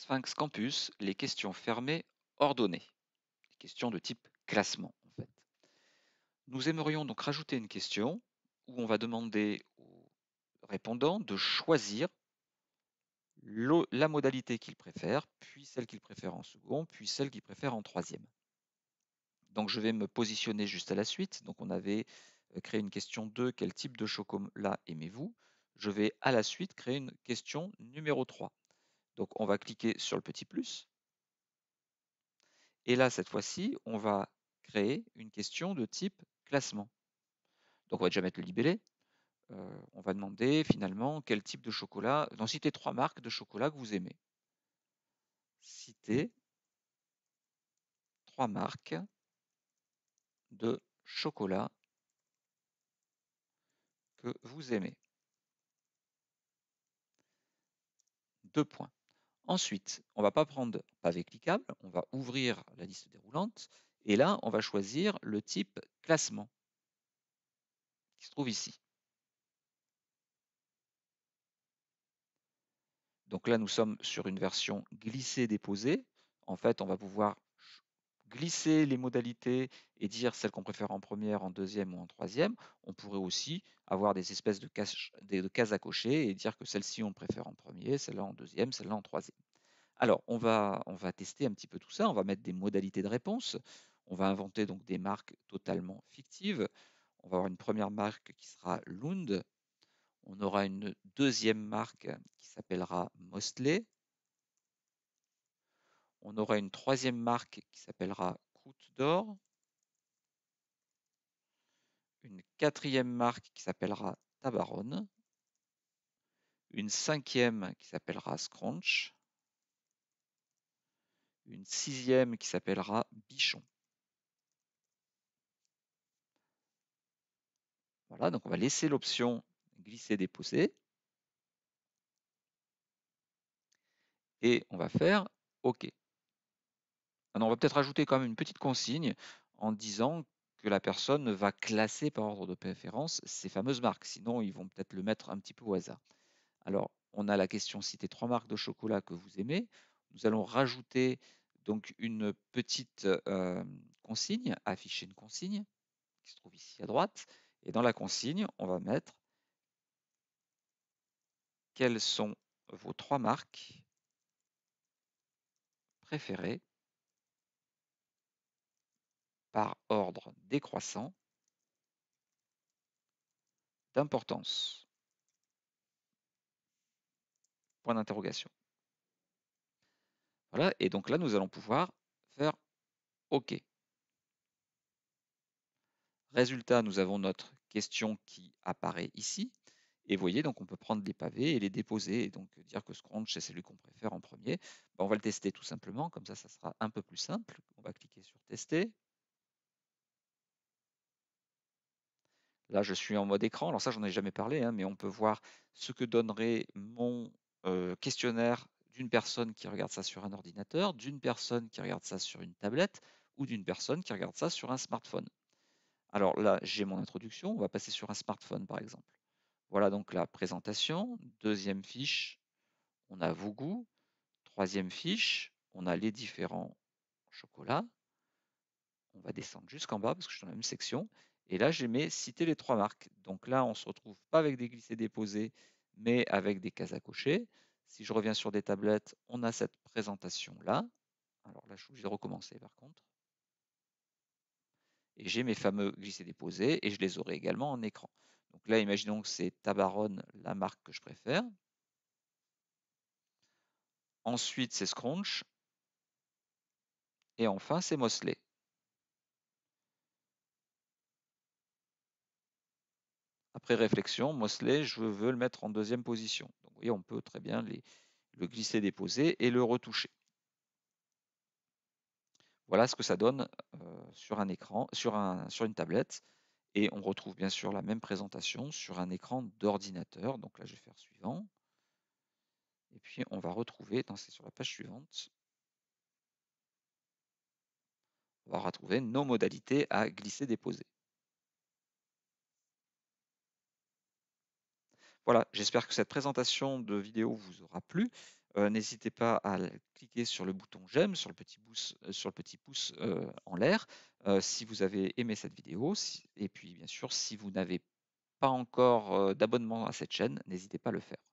Sphinx Campus, les questions fermées ordonnées. Les questions de type classement, en fait. Nous aimerions donc rajouter une question où on va demander aux répondants de choisir la modalité qu'ils préfèrent, puis celle qu'ils préfèrent en second, puis celle qu'ils préfèrent en troisième. Donc je vais me positionner juste à la suite. Donc on avait euh, créé une question 2, quel type de chocolat aimez-vous Je vais à la suite créer une question numéro 3. Donc on va cliquer sur le petit plus. Et là, cette fois-ci, on va créer une question de type classement. Donc on va déjà mettre le libellé. Euh, on va demander finalement quel type de chocolat, donc citer trois marques de chocolat que vous aimez. Citez trois marques de chocolat que vous aimez. Deux points. Ensuite, on ne va pas prendre pavé cliquable, on va ouvrir la liste déroulante et là, on va choisir le type classement qui se trouve ici. Donc là, nous sommes sur une version glissée-déposée. En fait, on va pouvoir glisser les modalités et dire celles qu'on préfère en première, en deuxième ou en troisième. On pourrait aussi avoir des espèces de, cases, à cocher et dire que celle-ci on préfère en premier, celle-là en deuxième, celle-là en troisième. Alors, on va, on va tester un petit peu tout ça, on va mettre des modalités de réponse, on va inventer donc des marques totalement fictives. On va avoir une première marque qui sera Lund, on aura une deuxième marque qui s'appellera Mosley, on aura une troisième marque qui s'appellera Croûte d'or. Une quatrième marque qui s'appellera Tabaronne. Une cinquième qui s'appellera Scrunch. Une sixième qui s'appellera Bichon. Voilà, donc on va laisser l'option glisser-déposer. Et on va faire OK on va peut-être ajouter quand même une petite consigne en disant que la personne va classer par ordre de préférence ces fameuses marques. Sinon, ils vont peut-être le mettre un petit peu au hasard. Alors, on a la question citer trois marques de chocolat que vous aimez. Nous allons rajouter donc une petite euh, consigne, afficher une consigne qui se trouve ici à droite. Et dans la consigne, on va mettre quelles sont vos trois marques préférées par ordre décroissant d'importance. Point d'interrogation. Voilà, et donc là, nous allons pouvoir faire OK. Résultat, nous avons notre question qui apparaît ici. Et vous voyez, donc on peut prendre les pavés et les déposer, et donc dire que scrunch, c'est celui qu'on préfère en premier. Ben, on va le tester tout simplement, comme ça, ça sera un peu plus simple. On va cliquer sur tester, Là, je suis en mode écran. Alors ça, j'en ai jamais parlé, hein, mais on peut voir ce que donnerait mon questionnaire d'une personne qui regarde ça sur un ordinateur, d'une personne qui regarde ça sur une tablette ou d'une personne qui regarde ça sur un smartphone. Alors là, j'ai mon introduction. On va passer sur un smartphone, par exemple. Voilà donc la présentation. Deuxième fiche, on a vos goûts. Troisième fiche, on a les différents chocolats. On va descendre jusqu'en bas parce que je suis dans la même section. Et là, j'aimais citer les trois marques. Donc là, on se retrouve pas avec des glissés déposés, mais avec des cases à cocher. Si je reviens sur des tablettes, on a cette présentation-là. Alors là, je vais recommencer par contre. Et j'ai mes fameux glissés déposés et je les aurai également en écran. Donc là, imaginons que c'est Tabaron, la marque que je préfère. Ensuite, c'est Scrunch. Et enfin, c'est Mosley. réflexion, Mosley, je veux le mettre en deuxième position. Donc, vous voyez, on peut très bien le glisser, déposer et le retoucher. Voilà ce que ça donne euh, sur un écran, sur, un, sur une tablette. Et on retrouve bien sûr la même présentation sur un écran d'ordinateur. Donc là, je vais faire suivant. Et puis, on va retrouver, c'est sur la page suivante, on va retrouver nos modalités à glisser-déposer. Voilà, j'espère que cette présentation de vidéo vous aura plu. Euh, n'hésitez pas à cliquer sur le bouton j'aime, sur le petit euh, pouce, euh, en l'air, si vous avez aimé cette vidéo. et puis, bien sûr, si vous n'avez pas encore d'abonnement à cette chaîne, n'hésitez pas à le faire.